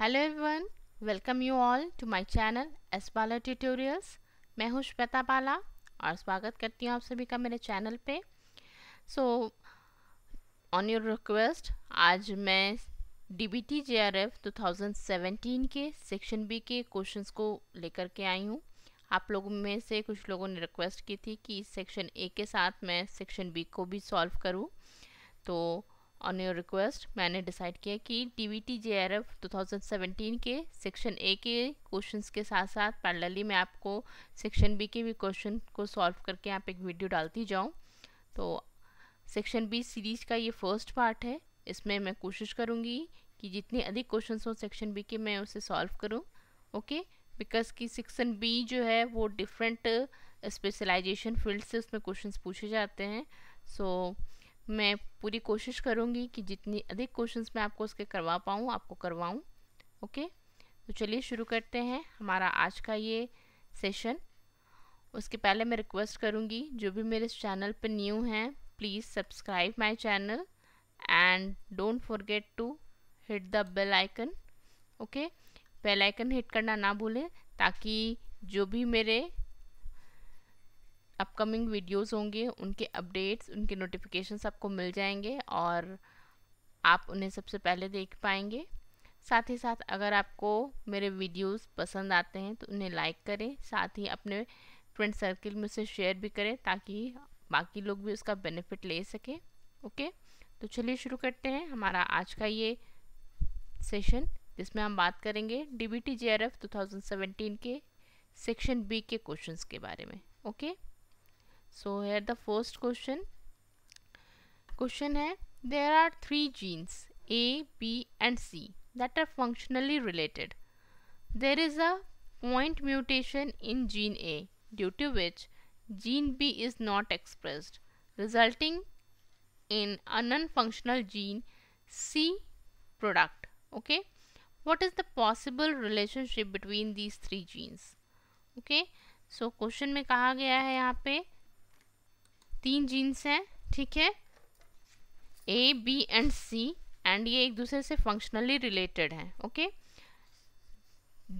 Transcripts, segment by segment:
Hello everyone welcome you all to my channel S Bala tutorials मैं हूं श्वेता बाला और स्वागत करती हूं आप सभी का मेरे चैनल पे सो ऑन योर रिक्वेस्ट आज मैं D B T J R F two thousand seventeen के सेक्शन बी के क्वेश्चंस को लेकर के आई हूं आप लोगों में से कुछ लोगों ने रिक्वेस्ट की थी कि सेक्शन ए के साथ मैं सेक्शन बी को भी सॉल्व करूँ तो ऑन योर रिक्वेस्ट मैंने डिसाइड किया कि D B T J R F two thousand seventeen के सेक्शन ए के क्वेश्चन के साथ साथ पैरेलली मैं आपको सेक्शन बी के भी क्वेश्चन को सॉल्व करके आप एक वीडियो डालती जाऊँ तो सेक्शन बी सीरीज का ये फर्स्ट पार्ट है इसमें मैं कोशिश करूँगी कि जितने अधिक क्वेश्चन हों सेक्शन बी के मैं उसे सॉल्व करूँ ओके बिकॉज कि सेक्शन बी जो है वो डिफरेंट स्पेशलाइजेशन फील्ड से उसमें क्वेश्चन पूछे जाते हैं सो so, मैं पूरी कोशिश करूँगी कि जितनी अधिक क्वेश्चंस मैं आपको उसके करवा पाऊँ आपको करवाऊँ ओके तो चलिए शुरू करते हैं हमारा आज का ये सेशन उसके पहले मैं रिक्वेस्ट करूँगी जो भी मेरे इस चैनल पर न्यू हैं please subscribe my channel and don't forget to hit the bell icon okay bell icon hit करना ना भूलें ताकि जो भी मेरे अपकमिंग वीडियोस होंगे उनके अपडेट्स उनके नोटिफिकेशंस आपको मिल जाएंगे और आप उन्हें सबसे पहले देख पाएंगे साथ ही साथ अगर आपको मेरे वीडियोस पसंद आते हैं तो उन्हें लाइक करें साथ ही अपने फ्रेंड सर्किल में से शेयर भी करें ताकि बाकी लोग भी उसका बेनिफिट ले सकें ओके तो चलिए शुरू करते हैं हमारा आज का ये सेशन जिसमें हम बात करेंगे D B T J R F two thousand seventeen के सेक्शन बी के क्वेश्चंस के बारे में okay so here the first question question है there are three genes A B and C that are functionally related there is a point mutation in gene A due to which gene B is not expressed resulting in a non functional gene C product okay what is the possible relationship between these three genes okay so question में कहा गया है यहाँ पे तीन jeans हैं ठीक है A B and C and ये एक दूसरे से फंक्शनली रिलेटेड हैं ओके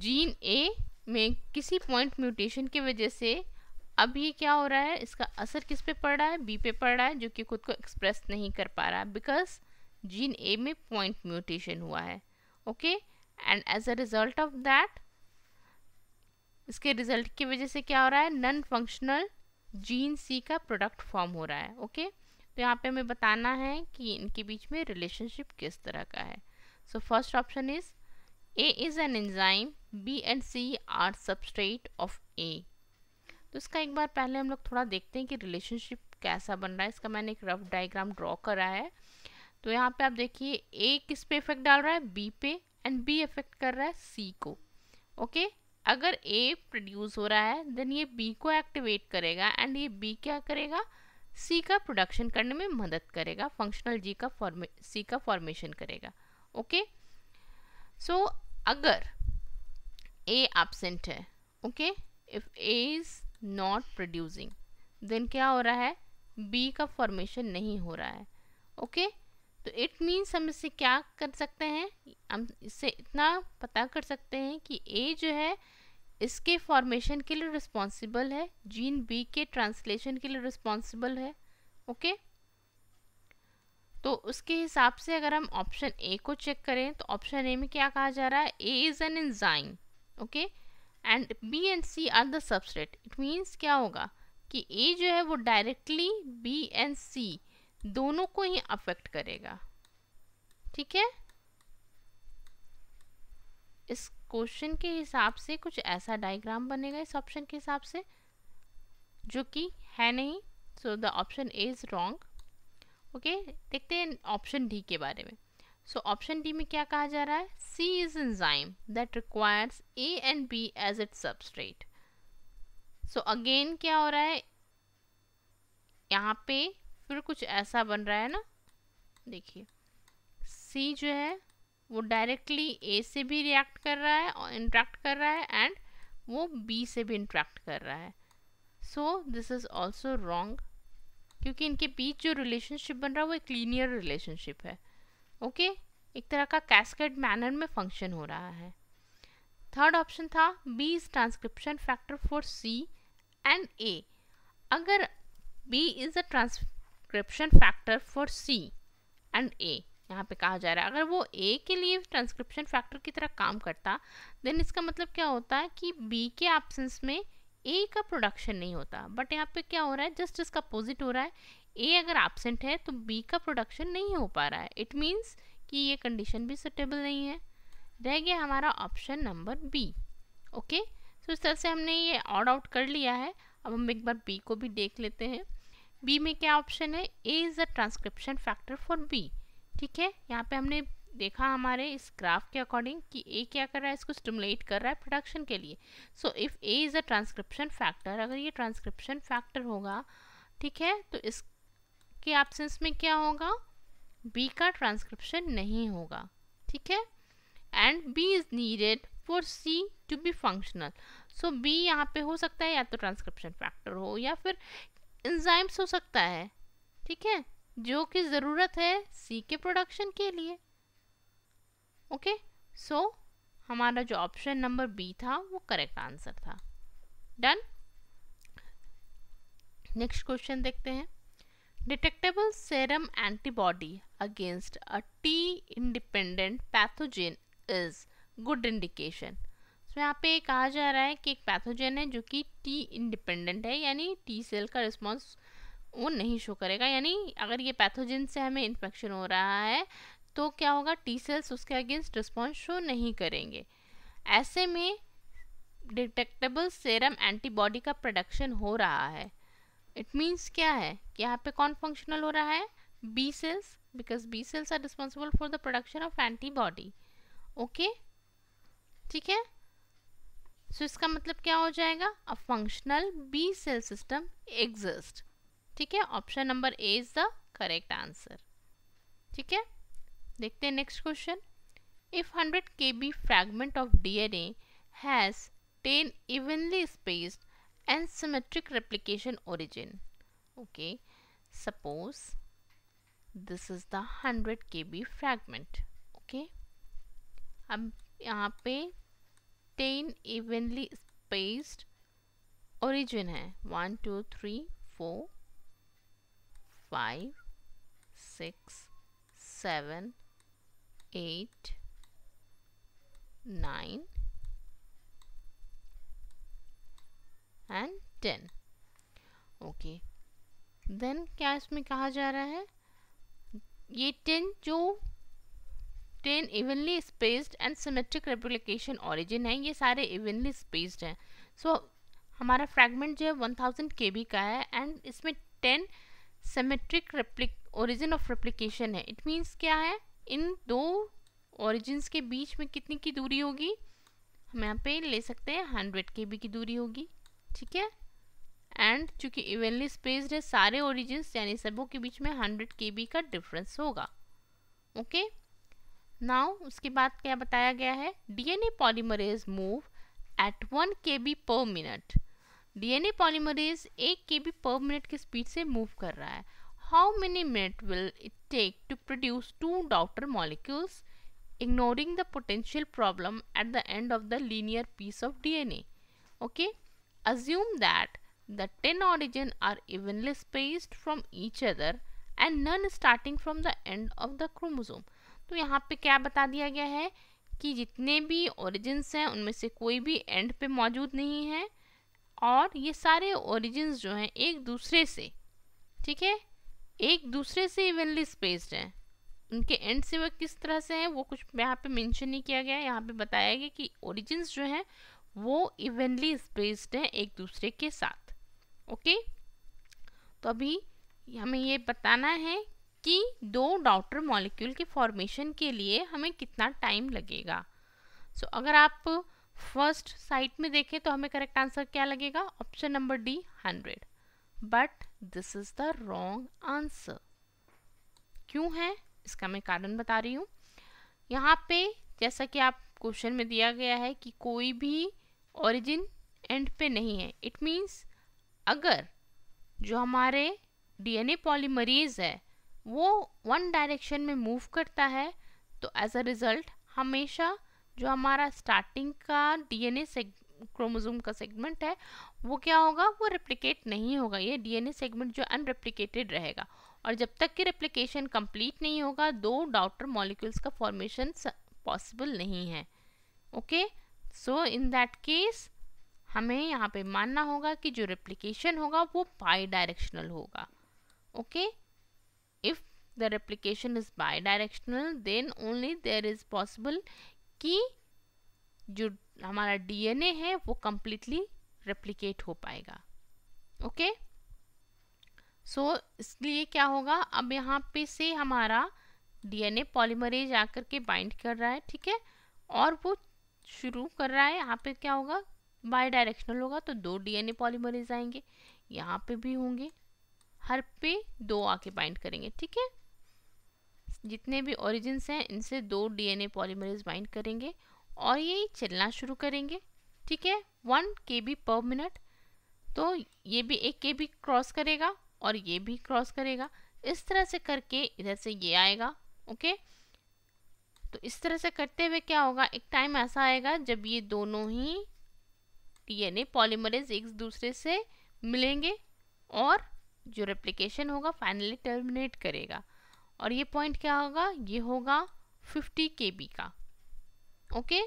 जीन ए में किसी पॉइंट म्यूटेशन की वजह से अब ये क्या हो रहा है इसका असर किस पे पड़ रहा है बी पे पड़ रहा है जो कि खुद को एक्सप्रेस नहीं कर पा रहा है बिकॉज जीन ए में पॉइंट म्यूटेशन हुआ है okay and as a result of that इसके रिजल्ट की वजह से क्या हो रहा है नन फंक्शनल जीन सी का प्रोडक्ट फॉर्म हो रहा है ओके तो यहाँ पे हमें बताना है कि इनके बीच में रिलेशनशिप किस तरह का है so first option is A is an enzyme B and C are substrate of A तो इसका एक बार पहले हम लोग थोड़ा देखते हैं कि रिलेशनशिप कैसा बन रहा है इसका मैंने एक रफ डायग्राम ड्रॉ करा है तो यहाँ पे आप देखिए ए किस पे इफेक्ट डाल रहा है बी पे एंड बी इफेक्ट कर रहा है सी को ओके अगर ए प्रोड्यूस हो रहा है देन ये बी को एक्टिवेट करेगा एंड ये बी क्या करेगा सी का प्रोडक्शन करने में मदद करेगा फंक्शनल जी का फॉर्मे सी का फॉर्मेशन करेगा ओके सो so, अगर ए एबसेंट है okay if A is not producing then क्या हो रहा है बी का फॉर्मेशन नहीं हो रहा है ओके तो इट मीन्स हम इससे क्या कर सकते हैं हम इससे इतना पता कर सकते हैं कि ए जो है इसके फॉर्मेशन के लिए रिस्पॉन्सिबल है जीन बी के ट्रांसलेशन के लिए रिस्पॉन्सिबल है ओके तो उसके हिसाब से अगर हम ऑप्शन ए को चेक करें तो ऑप्शन ए में क्या कहा जा रहा है A is an enzyme okay and B and C are the substrate it means क्या होगा कि ए जो है वो डायरेक्टली बी एंड सी दोनों को ही अफेक्ट करेगा ठीक है इस क्वेश्चन के हिसाब से कुछ ऐसा डायग्राम बनेगा इस ऑप्शन के हिसाब से जो कि है नहीं so the option is wrong okay देखते हैं ऑप्शन डी के बारे में सो ऑप्शन डी में क्या कहा जा रहा है C is enzyme that requires A and B as it substrate so again क्या हो रहा है यहाँ पे फिर कुछ ऐसा बन रहा है ना देखिए सी जो है वो डायरेक्टली ए से भी रिएक्ट कर रहा है और इंट्रैक्ट कर रहा है एंड वो बी से भी इंट्रैक्ट कर रहा है so this is also wrong क्योंकि इनके बीच जो रिलेशनशिप बन रहा है वो एक लीनियर रिलेशनशिप है ओके okay? एक तरह का कैस्केड मैनर में फंक्शन हो रहा है थर्ड ऑप्शन था B is transcription factor for C and A अगर B is a transcription factor for C and A यहाँ पे कहा जा रहा है अगर वो ए के लिए ट्रांसक्रिप्शन फैक्टर की तरह काम करता देन इसका मतलब क्या होता है कि बी के एब्सेंस में ए का प्रोडक्शन नहीं होता बट यहाँ पे क्या हो रहा है जस्ट इसका अपोजिट हो रहा है ए अगर एबसेंट है तो बी का प्रोडक्शन नहीं हो पा रहा है इट मीन्स कि ये कंडीशन भी सुटेबल नहीं है रह गया हमारा option number B okay so इस तरह से हमने ये ऑड आउट कर लिया है अब हम एक बार बी को भी देख लेते हैं बी में क्या ऑप्शन है A is a transcription factor for B ठीक है यहाँ पे हमने देखा हमारे इस ग्राफ के अकॉर्डिंग कि ए क्या कर रहा है इसको स्टिमुलेट कर रहा है प्रोडक्शन के लिए so if A is a transcription factor अगर ये ट्रांसक्रिप्शन फैक्टर होगा ठीक है तो इसके एब्सेंस में क्या होगा बी का ट्रांसक्रिप्शन नहीं होगा ठीक है and B is needed for C to be functional so B यहाँ पे हो सकता है या तो ट्रांसक्रिप्शन फैक्टर हो या फिर इंजाइम्स हो सकता है ठीक है जो कि ज़रूरत है सी के प्रोडक्शन के लिए ओके okay? सो so, हमारा जो ऑप्शन नंबर बी था वो करेक्ट आंसर था डन नेक्स्ट क्वेश्चन देखते हैं detectable serum antibody against a T independent pathogen is good indication तो यहाँ पे कहा जा रहा है कि एक पैथोजेन है जो कि टी इंडिपेंडेंट है यानी टी सेल का रिस्पॉन्स वो नहीं शो करेगा यानी अगर ये पैथोजिन से हमें इन्फेक्शन हो रहा है तो क्या होगा टी सेल्स उसके अगेंस्ट रिस्पॉन्स शो नहीं करेंगे ऐसे में डिटेक्टेबल सेरम एंटीबॉडी का प्रोडक्शन हो रहा है इट मीन्स क्या है कि यहाँ पे कौन फंक्शनल हो रहा है B cells because B cells are responsible for the production of antibody okay ठीक है सो so, इसका मतलब क्या हो जाएगा a functional B cell system exist ठीक है option number A is the correct answer ठीक है देखते हैं next question if hundred K B fragment of DNA has ten evenly spaced and symmetric replication origin okay suppose this is the hundred K B fragment okay अब यहाँ पे ten evenly spaced origin है one two three four five, six, seven, eight, nine, and ten okay then क्या इसमें कहा जा रहा है ये टेन जो ten evenly spaced and symmetric replication origin है ये सारे इवनली स्पेस्ड हैं सो so, हमारा फ्रैगमेंट जो है वन थाउजेंड के बी का है एंड इसमें ten symmetric replic origin of replication है इट मीन्स क्या है इन दो ओरिजिन्स के बीच में कितनी की दूरी होगी हम यहाँ पे ले सकते हैं हंड्रेड के बी की दूरी होगी ठीक है एंड चूंकि इवेनली स्पेस्ड है सारे ओरिजिन्स यानी सबों के बीच में हंड्रेड के बी का डिफरेंस होगा ओके नाउ उसके बाद क्या बताया गया है D N A polymerase move at one K B per minute DNA polymerase एक के बी पर मिनट की स्पीड से मूव कर रहा है how many minute will it take to produce two daughter molecules ignoring the potential problem at the end of the linear piece of DNA okay assume that the ten origin are evenly spaced from each other and none starting from the end of the chromosome तो यहाँ पे क्या बता दिया गया है कि जितने भी ओरिजिन हैं उनमें से कोई भी एंड पे मौजूद नहीं है और ये सारे ओरिजिन्स जो हैं एक दूसरे से ठीक है एक दूसरे से इवनली स्पेस्ड हैं उनके एंड से वह किस तरह से हैं वो कुछ यहाँ पे मेंशन नहीं किया गया है यहाँ पे बताया गया कि ओरिजिन्स जो हैं वो इवनली स्पेस्ड हैं एक दूसरे के साथ ओके तो अभी हमें ये बताना है कि दो डाउटर मॉलिक्यूल के फॉर्मेशन के लिए हमें कितना टाइम लगेगा सो so, अगर आप फर्स्ट साइट में देखें तो हमें करेक्ट आंसर क्या लगेगा option number D hundred but this is the wrong answer क्यों है इसका मैं कारण बता रही हूँ यहाँ पे जैसा कि आप क्वेश्चन में दिया गया है कि कोई भी ओरिजिन एंड पे नहीं है इट मीन्स अगर जो हमारे डीएनए पॉलीमरीज है वो वन डायरेक्शन में मूव करता है तो एज अ रिज़ल्ट हमेशा जो हमारा स्टार्टिंग का डीएनए क्रोमोजोम का सेगमेंट है वो क्या होगा वो रेप्लिकेट नहीं होगा ये डीएनए सेगमेंट जो अनरेप्लिकेटेड रहेगा और जब तक कि रेप्लिकेशन कंप्लीट नहीं होगा दो डाउटर मॉलिक्यूल्स का फॉर्मेशन पॉसिबल नहीं है okay so in that case हमें यहाँ पे मानना होगा कि जो रेप्लीकेशन होगा वो बाई डायरेक्शनल होगा okay if the replication is bidirectional then only there is possible कि जो हमारा डीएनए है वो कम्प्लीटली रेप्लीकेट हो पाएगा ओके सो इसलिए क्या होगा अब यहाँ पे से हमारा डीएनए पॉलीमरेज आकर के बाइंड कर रहा है ठीक है और वो शुरू कर रहा है यहाँ पे क्या होगा बाई डायरेक्शनल होगा तो दो डीएनए पॉलीमरेज आएंगे यहाँ पे भी होंगे हर पे दो आके बाइंड करेंगे ठीक है जितने भी ओरिजिन्स हैं इनसे दो डीएनए पॉलीमरेज बाइंड करेंगे और ये चलना शुरू करेंगे ठीक है one K B per minute तो ये भी एक के बी क्रॉस करेगा और ये भी क्रॉस करेगा इस तरह से करके इधर से ये आएगा ओके तो इस तरह से करते हुए क्या होगा एक टाइम ऐसा आएगा जब ये दोनों ही डीएनए पॉलीमरेज एक दूसरे से मिलेंगे और जो रेप्लिकेशन होगा फाइनली टर्मिनेट करेगा और ये पॉइंट क्या होगा ये होगा 50 के का ओके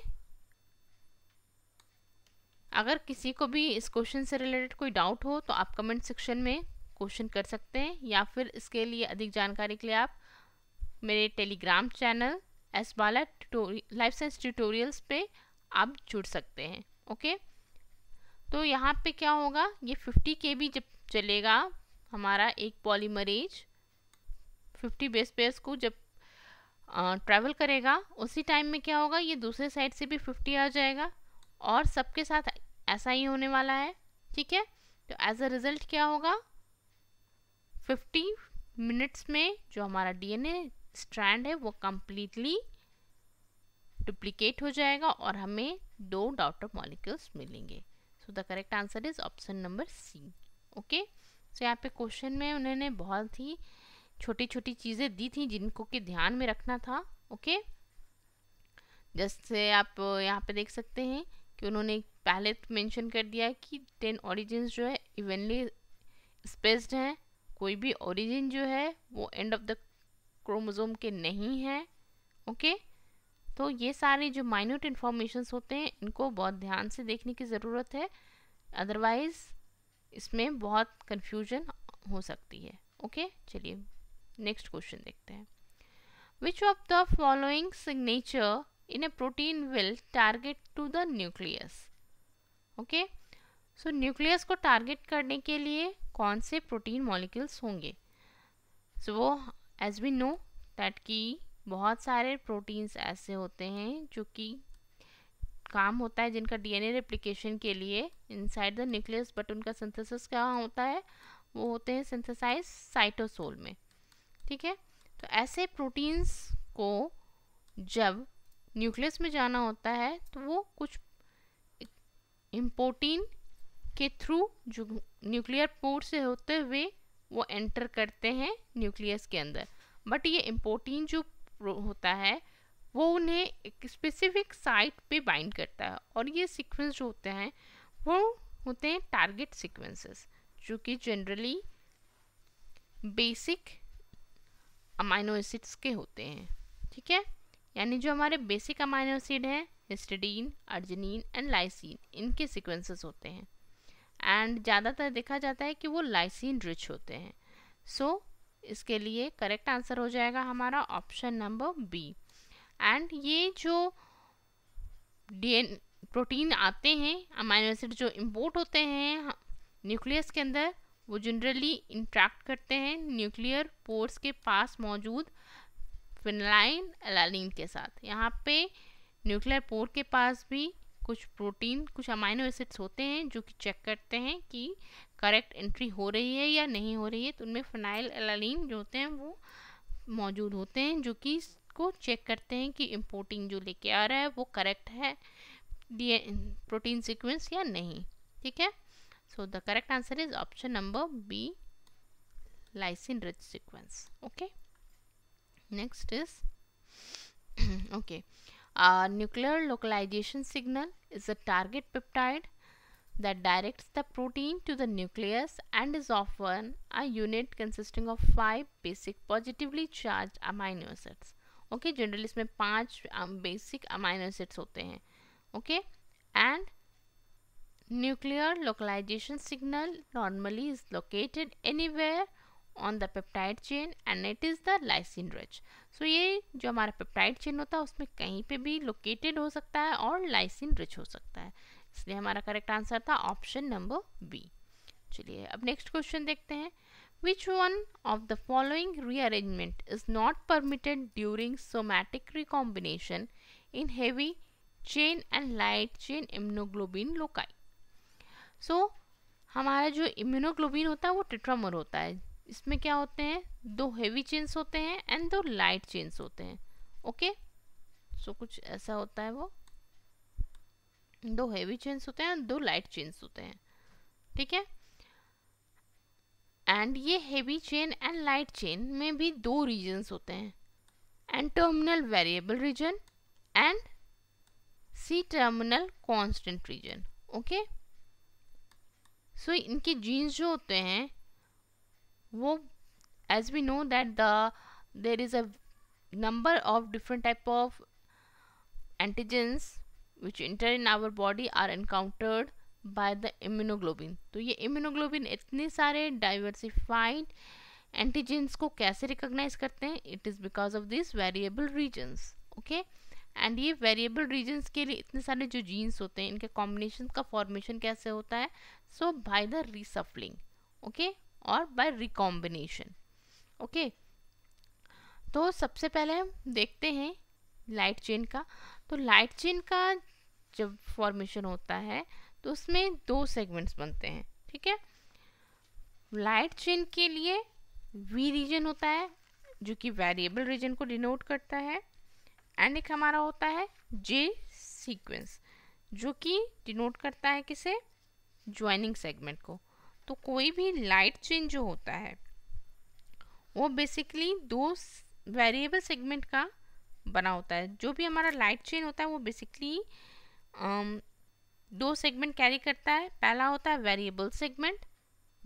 अगर किसी को भी इस क्वेश्चन से रिलेटेड कोई डाउट हो तो आप कमेंट सेक्शन में क्वेश्चन कर सकते हैं या फिर इसके लिए अधिक जानकारी के लिए आप मेरे Telegram channel S Bala life science tutorials पे आप जुड़ सकते हैं ओके तो यहाँ पे क्या होगा ये 50 के जब चलेगा हमारा एक पॉलीमरेज फिफ्टी बेस पेयर्स को जब ट्रैवल करेगा उसी टाइम में क्या होगा ये दूसरे साइड से भी फिफ्टी आ जाएगा और सबके साथ ऐसा ही होने वाला है ठीक है तो एज अ रिज़ल्ट क्या होगा फिफ्टी मिनट्स में जो हमारा डीएनए स्ट्रैंड है वो कम्प्लीटली डुप्लीकेट हो जाएगा और हमें दो डॉटर मॉलिक्यूल्स मिलेंगे so the correct answer is option number C okay so यहाँ पे क्वेश्चन में उन्होंने बहुत ही छोटी छोटी चीज़ें दी थी जिनको कि ध्यान में रखना था ओके जैसे आप यहाँ पे देख सकते हैं कि उन्होंने पहले मेंशन कर दिया है कि टेन ऑरिजिन जो है इवनली स्पेस्ड हैं कोई भी ओरिजिन जो है वो एंड ऑफ द क्रोमोजोम के नहीं हैं ओके तो ये सारे जो माइन्यूट इन्फॉर्मेशंस होते हैं इनको बहुत ध्यान से देखने की ज़रूरत है अदरवाइज़ इसमें बहुत कन्फ्यूजन हो सकती है ओके चलिए नेक्स्ट क्वेश्चन देखते हैं which of the following signature in a protein will target to the nucleus okay so nucleus को टारगेट करने के लिए कौन से प्रोटीन मॉलिक्यूल्स होंगे सो वो एज वी नो दैट की बहुत सारे प्रोटीन्स ऐसे होते हैं जो कि काम होता है जिनका डीएनए रेप्लीकेशन के लिए इनसाइड द न्यूक्लियस बट उनका सिंथेसिस क्या होता है वो होते हैं सिंथेसाइज साइटोसोल में ठीक है तो ऐसे प्रोटीन्स को जब न्यूक्लियस में जाना होता है तो वो कुछ इम्पोटीन के थ्रू जो न्यूक्लियर पोर्ट से होते हुए वो एंटर करते हैं न्यूक्लियस के अंदर बट ये इम्पोटीन जो होता है वो उन्हें एक स्पेसिफिक साइट पे बाइंड करता है और ये सीक्वेंस जो होते हैं वो होते हैं टारगेट सीक्वेंसेस जो कि जनरली बेसिक अमाइनो एसिड्स के होते हैं ठीक है यानी जो हमारे बेसिक अमाइनो एसिड हैं हिस्टडीन अर्जनिन एंड लाइसिन इनके सिक्वेंसेस होते हैं एंड ज़्यादातर देखा जाता है कि वो लाइसिन रिच होते हैं सो so, इसके लिए करेक्ट आंसर हो जाएगा हमारा ऑप्शन नंबर बी एंड ये जो डी प्रोटीन आते हैं अमाइनो एसिड जो इम्पोर्ट होते हैं न्यूक्लियस के अंदर वो जनरली इंट्रैक्ट करते हैं न्यूक्लियर पोर्स के पास मौजूद फिनलाइन एलालिन के साथ यहाँ पे न्यूक्लियर पोर के पास भी कुछ प्रोटीन कुछ अमाइनो एसिड्स होते हैं जो कि चेक करते हैं कि करेक्ट एंट्री हो रही है या नहीं हो रही है तो उनमें फिनाइल एलालिन जो होते हैं वो मौजूद होते हैं जो कि इसको चेक करते हैं कि इम्पोर्टिंग जो लेके आ रहा है वो करेक्ट है डी प्रोटीन सिक्वेंस या नहीं ठीक है So the correct answer is option number B lysine rich sequence. Okay. Next is okay. Uh, nuclear localization signal is a target peptide that directs the protein to the nucleus and is often a unit consisting of five basic positively charged amino acids. Okay okay, generally इसमें पांच basic amino acids होते हैं okay and nuclear localization signal normally is is anywhere on the peptide chain and it is the lysine rich so ये जो हमारा peptide chain होता है उसमें कहीं पे भी लोकेटेड हो सकता है और लाइसिन रिच हो सकता है इसलिए हमारा करेक्ट आंसर था ऑप्शन नंबर बी चलिए अब नेक्स्ट क्वेश्चन देखते हैं which one of the following rearrangement is not permitted during somatic recombination in heavy chain and light chain immunoglobulin loci so so, हमारा जो इम्यूनोग्लोबिन होता है वो टिट्रामर होता है इसमें क्या होते हैं दो हेवी चेन्स होते हैं एंड दो लाइट चेन्स होते हैं ओके सो कुछ ऐसा होता है वो दो हेवी चेन्स होते हैं दो लाइट चेन्स होते हैं ठीक है एंड ये heavy chain and light chain में भी दो रीजन्स होते हैं N terminal variable region and C terminal constant region okay so इनके जीन्स जो होते हैं वो as we know that the there is a number of different type of antigens which enter in our body are encountered by the immunoglobulin तो ये immunoglobulin इतने सारे diversified antigens को कैसे रिकोगनाइज करते हैं it is because of this variable regions okay and ये variable regions के लिए इतने सारे जो जीन्स होते हैं इनके कॉम्बिनेशन का फॉर्मेशन कैसे होता है so by the reshuffling okay और बाय रिकॉम्बिनेशन ओके तो सबसे पहले हम देखते हैं लाइट चेन का तो लाइट चेन का जब फॉर्मेशन होता है तो उसमें दो सेगमेंट्स बनते हैं ठीक है लाइट चेन के लिए वी रीजन होता है जो कि वेरिएबल रीजन को डिनोट करता है एंड एक हमारा होता है जे सीक्वेंस जो कि डिनोट करता है किसे ज्वाइनिंग सेगमेंट को तो कोई भी लाइट चेन जो होता है वो बेसिकली दो वेरिएबल सेगमेंट का बना होता है जो भी हमारा लाइट चेन होता है वो बेसिकली um, दो सेगमेंट कैरी करता है पहला होता है वेरिएबल सेगमेंट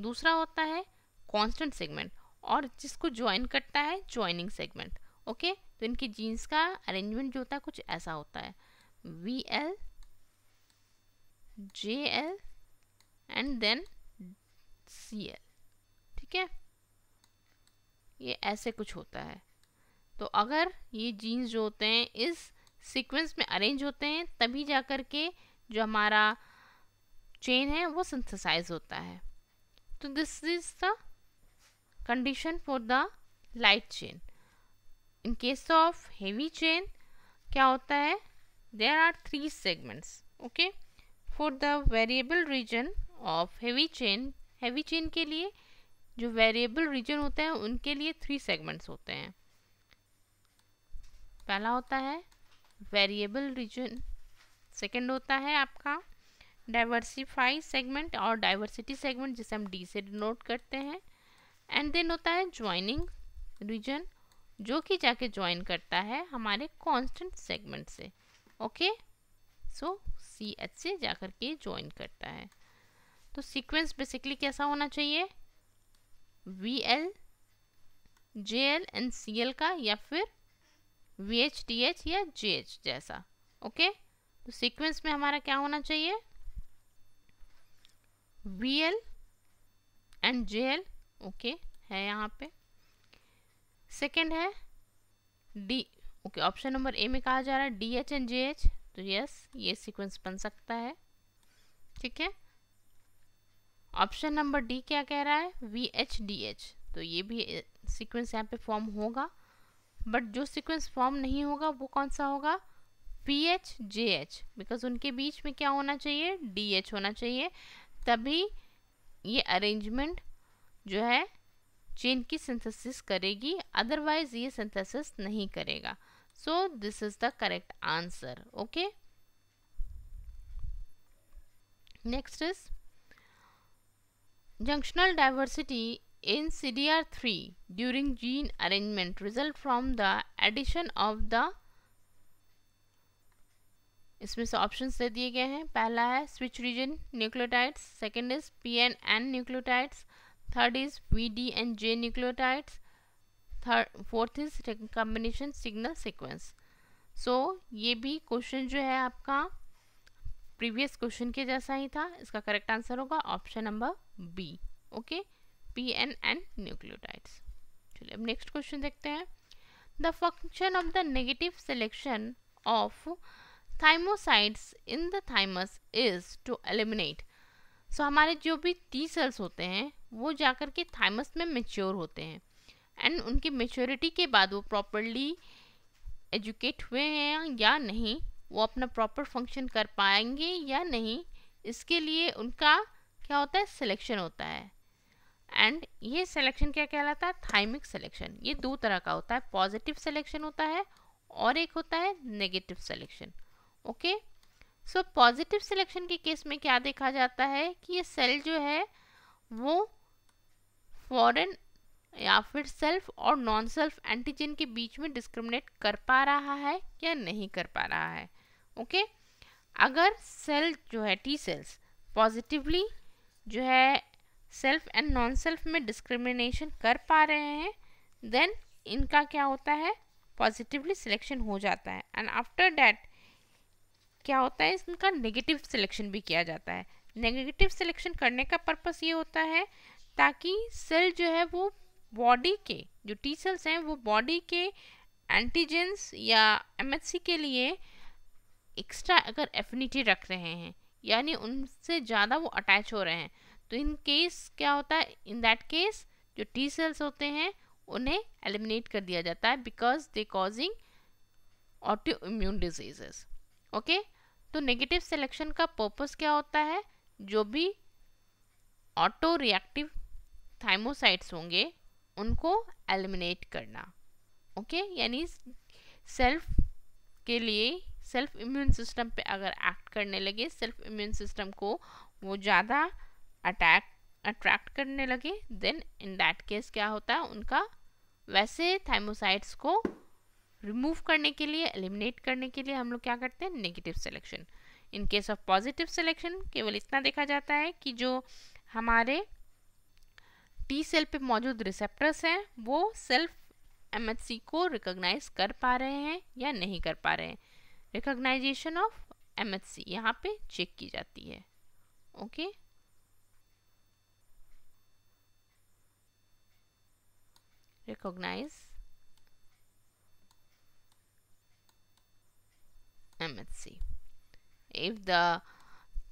दूसरा होता है कांस्टेंट सेगमेंट और जिसको ज्वाइन करता है ज्वाइनिंग सेगमेंट ओके तो इनकी जीन्स का अरेंजमेंट जो होता है कुछ ऐसा होता है V L J L and then C L ठीक है ये ऐसे कुछ होता है तो अगर ये जीन्स जो होते हैं इस सीक्वेंस में अरेंज होते हैं तभी जा कर के जो हमारा चेन है वो सिंथेसाइज होता है तो this is the condition for the light chain in case of heavy chain क्या होता है there are three segments okay for the variable region of heavy chain heavy chain के लिए जो वेरिएबल रीजन होते हैं उनके लिए थ्री सेगमेंट्स होते हैं पहला होता है वेरिएबल रीजन सेकंड होता है आपका डाइवर्सिफाई सेगमेंट और डाइवर्सिटी सेगमेंट जिसे हम डी से डिनोट करते हैं एंड देन होता है ज्वाइनिंग रीजन जो कि जाके ज्वाइन करता है हमारे कांस्टेंट सेगमेंट से ओके सो सी एच से जा कर के ज्वाइन करता है तो सीक्वेंस बेसिकली कैसा होना चाहिए V L J L and C L का या फिर वी एच टी एच या जे एच जैसा ओके तो सीक्वेंस में हमारा क्या होना चाहिए V L and J L okay है यहाँ पे सेकेंड है D okay option number A में कहा जा रहा है D H and J H तो यस ये सीक्वेंस बन सकता है ठीक है ऑप्शन नंबर डी क्या कह रहा है वी एच डी एच तो ये भी सीक्वेंस यहाँ पे फॉर्म होगा बट जो सीक्वेंस फॉर्म नहीं होगा वो कौन सा होगा V H J H because उनके बीच में क्या होना चाहिए डी एच होना चाहिए तभी ये अरेंजमेंट जो है चेन की सिंथेसिस करेगी अदरवाइज ये सिंथेसिस नहीं करेगा so this is the correct answer okay next is junctional diversity in C D R three during gene arrangement result from the addition of the इसमें से ऑप्शन दे दिए गए हैं पहला है switch region nucleotides second is P N N nucleotides third is VD and J nucleotides third fourth is recombination signal sequence so so, ये भी क्वेश्चन जो है आपका प्रीवियस क्वेश्चन के जैसा ही था इसका करेक्ट आंसर होगा option number B okay P N and nucleotides चलिए अब नेक्स्ट क्वेश्चन देखते हैं the function of the negative selection of thymocytes in the thymus is to eliminate so so, हमारे जो भी टी सेल्स होते हैं वो जाकर के थाइमस में मेच्योर होते हैं एंड उनकी मेच्योरिटी के बाद वो प्रॉपरली एजुकेट हुए हैं या नहीं वो अपना प्रॉपर फंक्शन कर पाएंगे या नहीं इसके लिए उनका क्या होता है सिलेक्शन होता है एंड ये सिलेक्शन क्या कहलाता है थाइमिक सिलेक्शन ये दो तरह का होता है पॉजिटिव सिलेक्शन होता है और एक होता है negative selection okay okay? So positive selection के केस में क्या देखा जाता है कि ये सेल जो है वो फॉरेन या फिर सेल्फ और नॉन सेल्फ एंटीजन के बीच में डिस्क्रिमिनेट कर पा रहा है या नहीं कर पा रहा है ओके okay? अगर सेल जो है टी सेल्स पॉजिटिवली जो है सेल्फ एंड नॉन सेल्फ में डिस्क्रिमिनेशन कर पा रहे हैं देन इनका क्या होता है पॉजिटिवली सिलेक्शन हो जाता है एंड आफ्टर डैट क्या होता है इनका नेगेटिव सिलेक्शन भी किया जाता है नेगेटिव सिलेक्शन करने का पर्पस ये होता है ताकि सेल जो है वो बॉडी के जो टी सेल्स हैं वो बॉडी के एंटीजेंस या एमएचसी के लिए एक्स्ट्रा अगर एफिनिटी रख रहे हैं यानी उनसे ज़्यादा वो अटैच हो रहे हैं तो इन केस क्या होता है इन दैट केस जो टी सेल्स होते हैं उन्हें एलिमिनेट कर दिया जाता है because they causing auto immune diseases okay तो नेगेटिव सिलेक्शन का पर्पस क्या होता है जो भी ऑटो रिएक्टिव थाइमोसाइट्स होंगे उनको एलिमिनेट करना ओके यानी सेल्फ के लिए सेल्फ इम्यून सिस्टम पे अगर एक्ट करने लगे सेल्फ इम्यून सिस्टम को वो ज़्यादा अटैक अट्रैक्ट करने लगे देन इन दैट केस क्या होता है उनका वैसे थाइमोसाइट्स को रिमूव करने के लिए एलिमिनेट करने के लिए हम लोग क्या करते हैं negative selection in case of positive selection केवल इतना देखा जाता है कि जो हमारे टी सेल पे मौजूद रिसेप्टर्स हैं वो सेल्फ एम को रिकॉग्नाइज कर पा रहे हैं या नहीं कर पा रहे हैं recognization of M H C यहाँ पे चेक की जाती है okay recognize MHC. If the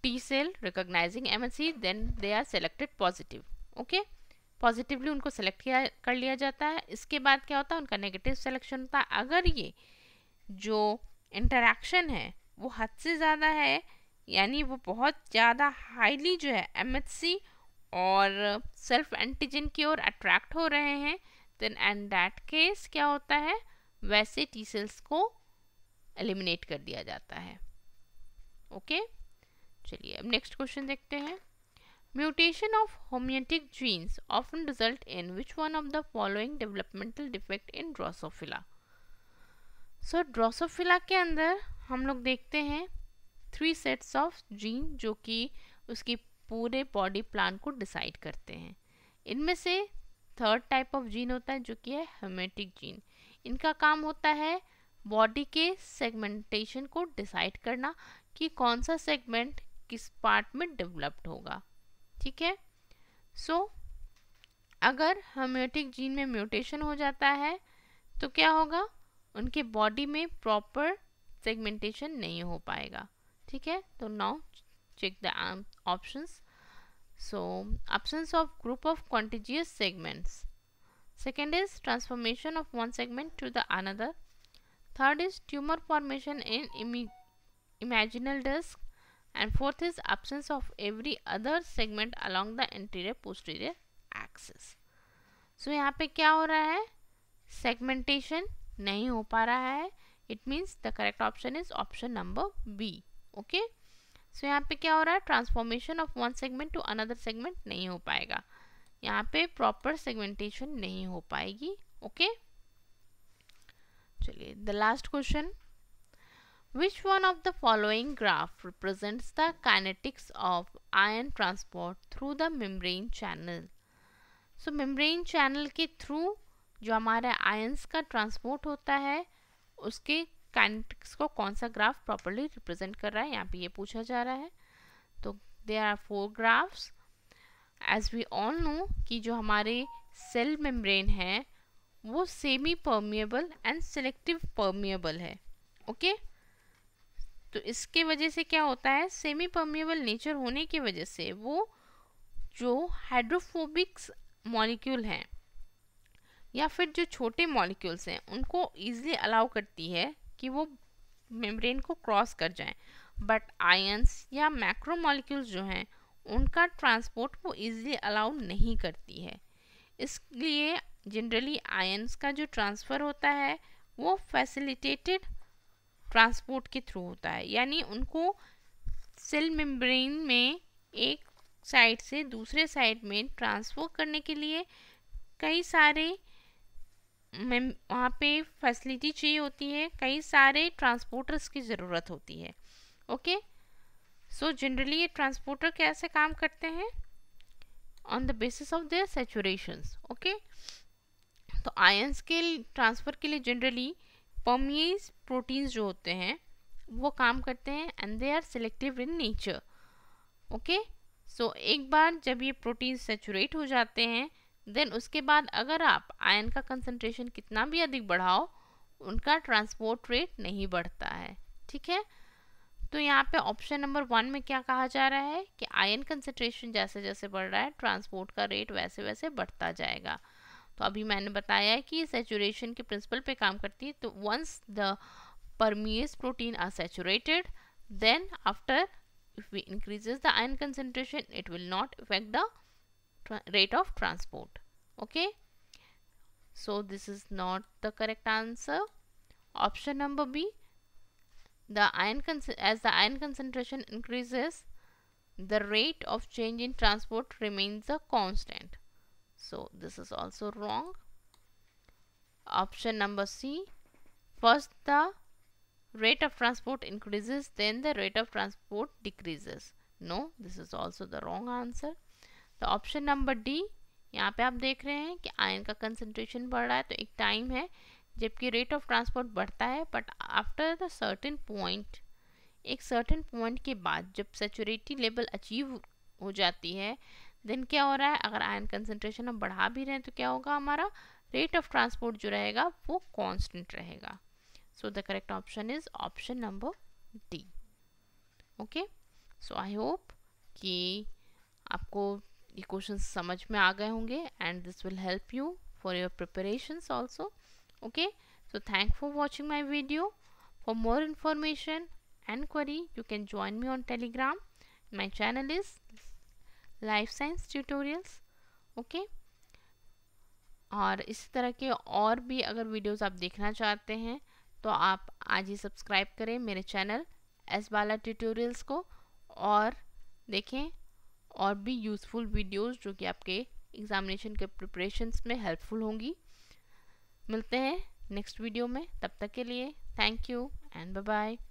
T cell recognizing MHC then they are selected positive. Okay. Positively उनको सेलेक्ट किया कर लिया जाता है इसके बाद क्या होता है उनका नेगेटिव सेलेक्शन होता है अगर ये जो इंटरेक्शन है वो हद से ज़्यादा है यानी वो बहुत ज़्यादा हाईली जो है एम और सेल्फ एंटीजन की ओर अट्रैक्ट हो रहे हैं देन एंड दैट केस क्या होता है वैसे टी सेल्स को एलिमिनेट कर दिया जाता है ओके चलिए अब नेक्स्ट क्वेश्चन देखते हैं mutation of homeotic genes often result in which one of the following developmental defect in Drosophila so Drosophila के अंदर हम लोग देखते हैं थ्री सेट्स ऑफ जीन जो कि उसकी पूरे बॉडी प्लान को डिसाइड करते हैं इनमें से थर्ड टाइप ऑफ जीन होता है जो कि है हेमेटिक जीन इनका काम होता है बॉडी के सेगमेंटेशन को डिसाइड करना कि कौन सा सेगमेंट किस पार्ट में डेवलप्ड होगा ठीक है सो so, अगर हम्योटिक जीन में म्यूटेशन हो जाता है तो क्या होगा उनके बॉडी में प्रॉपर सेगमेंटेशन नहीं हो पाएगा ठीक है तो now check the options so option of group of contiguous segments second is transformation of one segment to the another third is tumour formation in Im imaginal disc and fourth is absence of every other segment along the anterior posterior axis so यहाँ पे क्या हो रहा है segmentation नहीं हो पा रहा है it means the correct option is option number B okay so यहाँ पे क्या हो रहा है transformation of one segment to another segment नहीं हो पाएगा यहाँ पे प्रॉपर सेगमेंटेशन नहीं हो पाएगी ओके okay? चलिए the last question which one of the following graph represents the kinetics of ion transport through the membrane channel so membrane channel के थ्रू जो हमारे आयन्स का ट्रांसपोर्ट होता है उसके काइनेटिक्स को कौन सा ग्राफ प्रॉपरली रिप्रेजेंट कर रहा है यहाँ पे ये पूछा जा रहा है तो they are four graphs as we all know कि जो हमारे सेल मेम्ब्रेन है वो semi permeable and selective permeable है ओके तो इसके वजह से क्या होता है सेमी परमिएबल नेचर होने की वजह से वो जो हाइड्रोफोबिक्स मॉलिक्यूल हैं या फिर जो छोटे मॉलिक्यूल्स हैं उनको ईजिली अलाउ करती है कि वो मेम्ब्रेन को क्रॉस कर जाएं but ions or macro molecules जो हैं उनका ट्रांसपोर्ट वो ईजिली अलाउ नहीं करती है इसलिए जनरली आयंस का जो ट्रांसफ़र होता है वो फैसिलिटेटेड ट्रांसपोर्ट के थ्रू होता है यानी उनको सेल मेम्ब्रेन में एक साइड से दूसरे साइड में ट्रांसफर करने के लिए कई सारे वहाँ पे फैसिलिटी चाहिए होती है कई सारे ट्रांसपोर्टर्स की ज़रूरत होती है ओके सो जनरली ये ट्रांसपोर्टर कैसे काम करते हैं on the basis of their saturations okay तो आयंस के ट्रांसफ़र के लिए जनरली परमीज प्रोटीन्स जो होते हैं वो काम करते हैं and they are selective in nature okay so एक बार जब ये प्रोटीन सेचूरेट हो जाते हैं देन उसके बाद अगर आप आयन का कंसनट्रेशन कितना भी अधिक बढ़ाओ उनका ट्रांसपोर्ट रेट नहीं बढ़ता है ठीक है तो यहाँ पे ऑप्शन नंबर वन में क्या कहा जा रहा है कि आयन कंसनट्रेशन जैसे जैसे बढ़ रहा है ट्रांसपोर्ट का रेट वैसे वैसे बढ़ता जाएगा तो अभी मैंने बताया है कि सेचुरेशन के प्रिंसिपल पे काम करती तो once the permease protein are saturated then after if we increases the iron concentration it will not affect the rate of transport okay so this is not the correct answer option number b the iron as the iron concentration increases the rate of change in transport remains a constant so this is also wrong option number c first the rate of transport increases then the rate of transport decreases no this is also the wrong answer the option number d यहाँ पे आप देख रहे हैं कि ion का concentration बढ़ रहा है तो एक टाइम है जबकि रेट ऑफ ट्रांसपोर्ट बढ़ता है but after the certain point एक सर्टेन पॉइंट के बाद जब सेचुरेटी लेवल अचीव हो जाती है देन क्या हो रहा है अगर आयन कंसनट्रेशन हम बढ़ा भी रहे हैं तो क्या होगा हमारा रेट ऑफ ट्रांसपोर्ट जो रहेगा वो कॉन्स्टेंट रहेगा so the correct option is option number D okay so I hope कि आपको ये क्वेश्चन समझ में आ गए होंगे and this will help you for your preparations also okay so thank for watching my video for more information and query you can join me on Telegram my channel is life science tutorials okay और इसी तरह के और भी अगर videos आप देखना चाहते हैं तो आप आज ही सब्सक्राइब करें मेरे चैनल एस बाला ट्यूटोरियल्स को और देखें और भी यूज़फुल वीडियोस जो कि आपके एग्ज़ामिनेशन के प्रिपरेशंस में हेल्पफुल होंगी मिलते हैं नेक्स्ट वीडियो में तब तक के लिए thank you and bye bye